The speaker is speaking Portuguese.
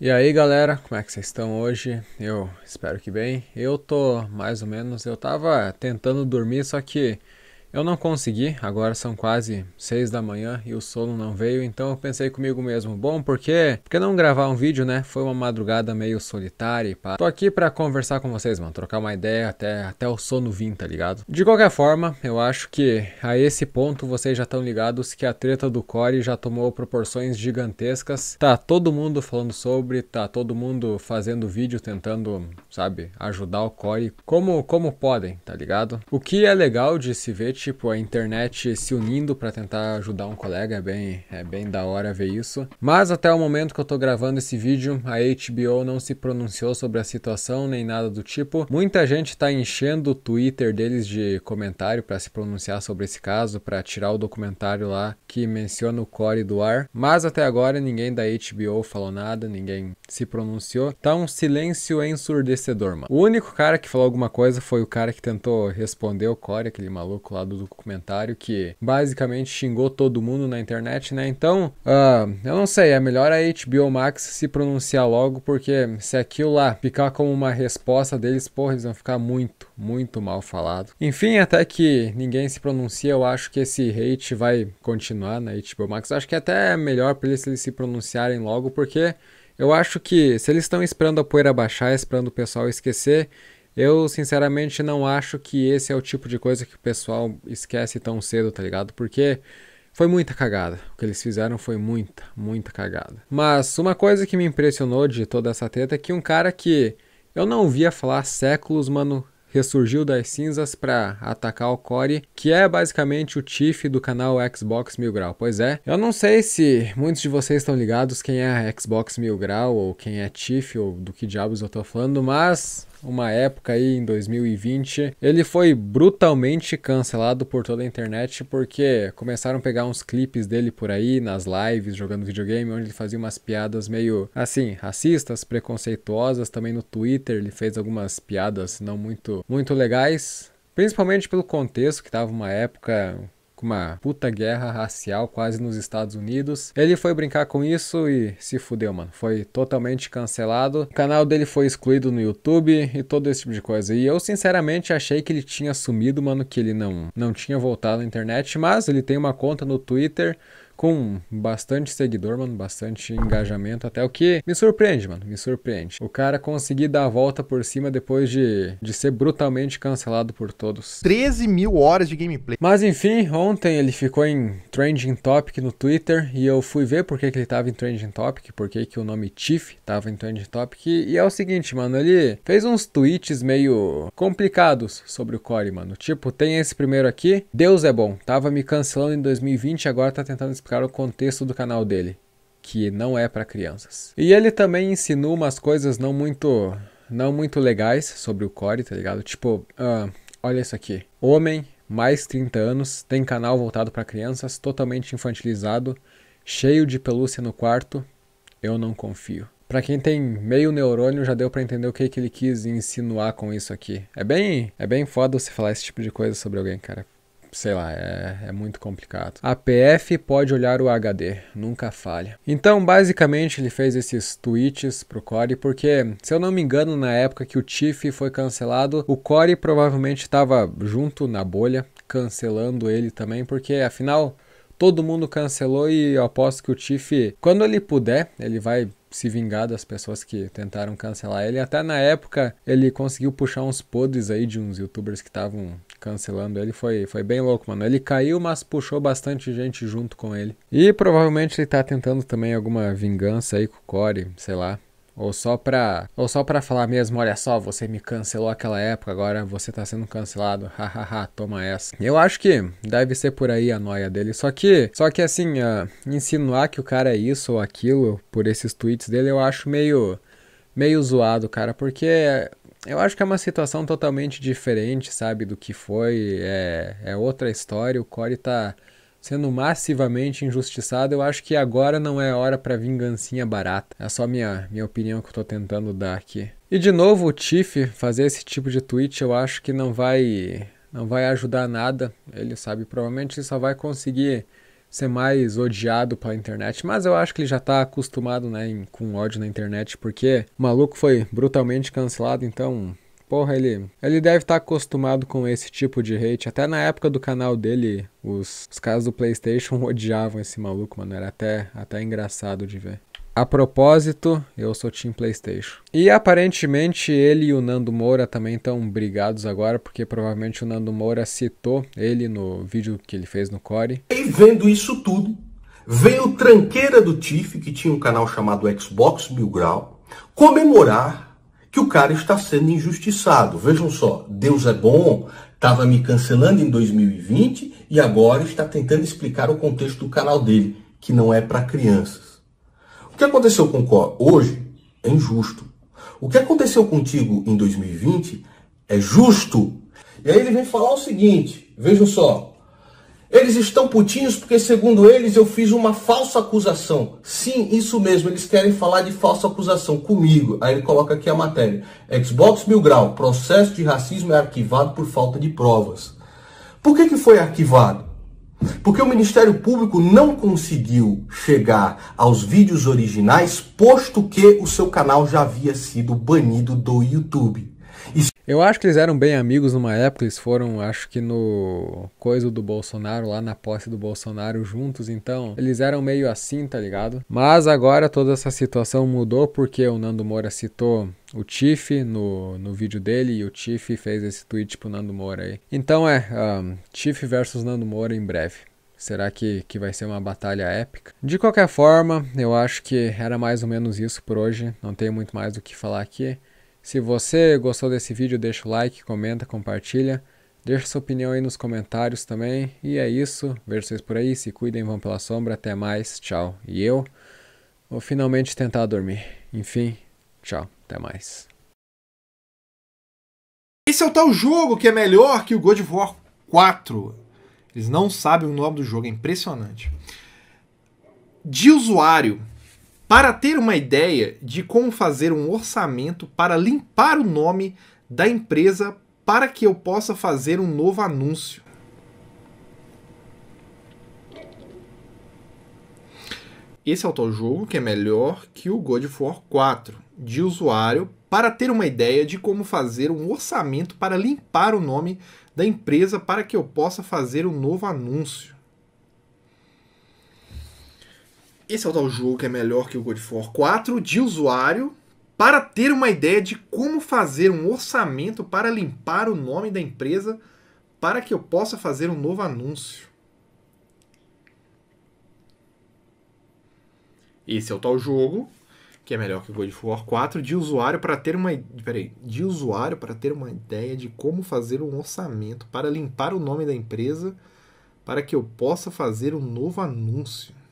E aí galera, como é que vocês estão hoje? Eu espero que bem. Eu tô mais ou menos, eu tava tentando dormir, só que eu não consegui, agora são quase 6 da manhã e o sono não veio, então eu pensei comigo mesmo, bom, por que não gravar um vídeo, né? Foi uma madrugada meio solitária e pá. Tô aqui pra conversar com vocês, mano, trocar uma ideia até, até o sono vir, tá ligado? De qualquer forma, eu acho que a esse ponto vocês já estão ligados que a treta do Core já tomou proporções gigantescas. Tá todo mundo falando sobre, tá todo mundo fazendo vídeo tentando, sabe, ajudar o Core como, como podem, tá ligado? O que é legal de se ver, tipo, a internet se unindo para tentar ajudar um colega, é bem, é bem da hora ver isso. Mas até o momento que eu tô gravando esse vídeo, a HBO não se pronunciou sobre a situação nem nada do tipo. Muita gente tá enchendo o Twitter deles de comentário para se pronunciar sobre esse caso, para tirar o documentário lá que menciona o Corey do ar. Mas até agora ninguém da HBO falou nada, ninguém se pronunciou. Tá um silêncio ensurdecedor, mano. O único cara que falou alguma coisa foi o cara que tentou responder o Corey, aquele maluco lá do documentário que basicamente xingou todo mundo na internet, né? Então, uh, eu não sei, é melhor a HBO Max se pronunciar logo, porque se aquilo lá ficar como uma resposta deles, porra, eles vão ficar muito, muito mal falado. Enfim, até que ninguém se pronuncia, eu acho que esse hate vai continuar na HBO Max. Eu acho que até é melhor para eles, eles se pronunciarem logo, porque eu acho que se eles estão esperando a poeira baixar, esperando o pessoal esquecer, eu, sinceramente, não acho que esse é o tipo de coisa que o pessoal esquece tão cedo, tá ligado? Porque foi muita cagada. O que eles fizeram foi muita, muita cagada. Mas uma coisa que me impressionou de toda essa treta é que um cara que eu não ouvia falar há séculos, mano, ressurgiu das cinzas para atacar o Core, que é basicamente o Tiff do canal Xbox Mil Grau. Pois é, eu não sei se muitos de vocês estão ligados quem é Xbox Mil Grau ou quem é Tiff ou do que diabos eu tô falando, mas uma época aí em 2020, ele foi brutalmente cancelado por toda a internet porque começaram a pegar uns clipes dele por aí nas lives jogando videogame, onde ele fazia umas piadas meio assim, racistas, preconceituosas, também no Twitter ele fez algumas piadas não muito muito legais, principalmente pelo contexto que estava uma época com uma puta guerra racial quase nos Estados Unidos. Ele foi brincar com isso e se fudeu, mano. Foi totalmente cancelado. O canal dele foi excluído no YouTube e todo esse tipo de coisa. E eu, sinceramente, achei que ele tinha sumido, mano, que ele não, não tinha voltado à internet, mas ele tem uma conta no Twitter com bastante seguidor, mano, bastante engajamento, até o que me surpreende, mano, me surpreende. O cara conseguir dar a volta por cima depois de, de ser brutalmente cancelado por todos. 13 mil horas de gameplay. Mas enfim, ontem ele ficou em Trending Topic no Twitter e eu fui ver por que, que ele tava em Trending Topic, por que, que o nome Tiff tava em Trending Topic. E, e é o seguinte, mano, ele fez uns tweets meio complicados sobre o Core, mano. Tipo, tem esse primeiro aqui, Deus é bom, tava me cancelando em 2020 agora tá tentando explicar o contexto do canal dele, que não é para crianças. E ele também ensinou umas coisas não muito, não muito legais sobre o Core, tá ligado? Tipo, uh, olha isso aqui. Homem, mais 30 anos, tem canal voltado para crianças, totalmente infantilizado, cheio de pelúcia no quarto. Eu não confio. Para quem tem meio neurônio, já deu para entender o que, que ele quis insinuar com isso aqui. É bem, é bem foda você falar esse tipo de coisa sobre alguém, cara sei lá, é, é, muito complicado. A PF pode olhar o HD, nunca falha. Então, basicamente, ele fez esses tweets pro Core, porque, se eu não me engano, na época que o Tiff foi cancelado, o Core provavelmente estava junto na bolha, cancelando ele também, porque afinal. Todo mundo cancelou e eu aposto que o Tiff, quando ele puder, ele vai se vingar das pessoas que tentaram cancelar ele. Até na época ele conseguiu puxar uns podres aí de uns youtubers que estavam cancelando ele. Foi, foi bem louco, mano. Ele caiu, mas puxou bastante gente junto com ele. E provavelmente ele tá tentando também alguma vingança aí com o Corey, sei lá. Ou só pra. Ou só pra falar mesmo, olha só, você me cancelou aquela época, agora você tá sendo cancelado. Hahaha, toma essa. Eu acho que deve ser por aí a noia dele. Só que. Só que assim, uh, insinuar que o cara é isso ou aquilo por esses tweets dele, eu acho meio. Meio zoado, cara, porque eu acho que é uma situação totalmente diferente, sabe, do que foi. É, é outra história. O Corey tá sendo massivamente injustiçado. Eu acho que agora não é hora para vingancinha barata. É só minha, minha opinião que eu tô tentando dar aqui. E de novo, o Tiff fazer esse tipo de tweet, eu acho que não vai não vai ajudar nada. Ele sabe, provavelmente só vai conseguir ser mais odiado pela internet, mas eu acho que ele já tá acostumado, né, em, com ódio na internet, porque o maluco foi brutalmente cancelado, então porra, ele, ele deve estar tá acostumado com esse tipo de hate. Até na época do canal dele, os, os caras do PlayStation odiavam esse maluco, mano. Era até, até engraçado de ver. A propósito, eu sou Team PlayStation. E aparentemente ele e o Nando Moura também estão brigados agora, porque provavelmente o Nando Moura citou ele no vídeo que ele fez no Core. E vendo isso tudo, veio tranqueira do Tiff, que tinha um canal chamado Xbox Mil Grau, comemorar que o cara está sendo injustiçado. Vejam só, Deus é bom, estava me cancelando em 2020 e agora está tentando explicar o contexto do canal dele, que não é para crianças que aconteceu com Cor hoje é injusto. O que aconteceu contigo em 2020 é justo. E aí ele vem falar o seguinte: vejam só. Eles estão putinhos porque, segundo eles, eu fiz uma falsa acusação. Sim, isso mesmo, eles querem falar de falsa acusação comigo. Aí ele coloca aqui a matéria: Xbox Mil Grau, processo de racismo é arquivado por falta de provas. Por que, que foi arquivado? Porque o Ministério Público não conseguiu chegar aos vídeos originais, posto que o seu canal já havia sido banido do YouTube. Eu acho que eles eram bem amigos numa época, eles foram, acho que no coisa do Bolsonaro, lá na posse do Bolsonaro juntos, então eles eram meio assim, tá ligado? Mas agora toda essa situação mudou porque o Nando Moura citou o Tiff no, no vídeo dele e o Tiff fez esse tweet pro Nando Moura aí. Então é, um, Tiff versus Nando Moura em breve. Será que, que vai ser uma batalha épica? De qualquer forma, eu acho que era mais ou menos isso por hoje. Não tem muito mais o que falar aqui. Se você gostou desse vídeo, deixa o like, comenta, compartilha. Deixa sua opinião aí nos comentários também. E é isso. Vejo vocês por aí. Se cuidem, vão pela sombra. Até mais. Tchau. E eu vou finalmente tentar dormir. Enfim, tchau. Até mais. Esse é o tal jogo que é melhor que o God of War 4. Eles não sabem o nome do jogo, é impressionante. De usuário, para ter uma ideia de como fazer um orçamento para limpar o nome da empresa para que eu possa fazer um novo anúncio. Esse é o jogo que é melhor que o God of War 4 de usuário para ter uma ideia de como fazer um orçamento para limpar o nome da empresa para que eu possa fazer um novo anúncio. Esse é o tal jogo que é melhor que o God of War 4 de usuário para ter uma ideia de como fazer um orçamento para limpar o nome da empresa para que eu possa fazer um novo anúncio. Esse é o tal jogo que é melhor que o God of War 4 de usuário para ter uma peraí, de usuário para ter uma ideia de como fazer um orçamento para limpar o nome da empresa para que eu possa fazer um novo anúncio.